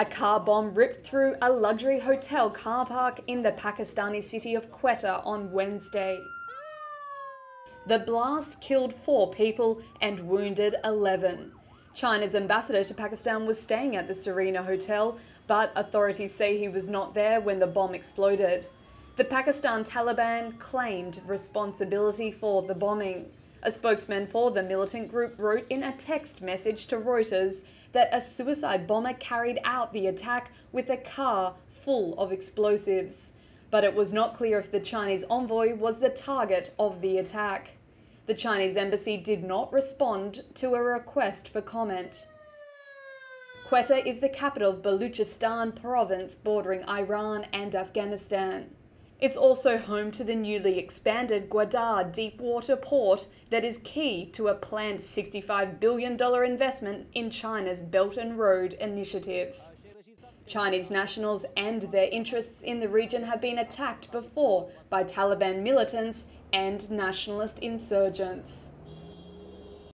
A car bomb ripped through a luxury hotel car park in the Pakistani city of Quetta on Wednesday. The blast killed four people and wounded 11. China's ambassador to Pakistan was staying at the Serena Hotel, but authorities say he was not there when the bomb exploded. The Pakistan Taliban claimed responsibility for the bombing. A spokesman for the militant group wrote in a text message to Reuters that a suicide bomber carried out the attack with a car full of explosives. But it was not clear if the Chinese envoy was the target of the attack. The Chinese embassy did not respond to a request for comment. Quetta is the capital of Baluchistan province bordering Iran and Afghanistan. It's also home to the newly expanded Gwadar Deepwater port that is key to a planned $65 billion investment in China's Belt and Road Initiative. Chinese nationals and their interests in the region have been attacked before by Taliban militants and nationalist insurgents.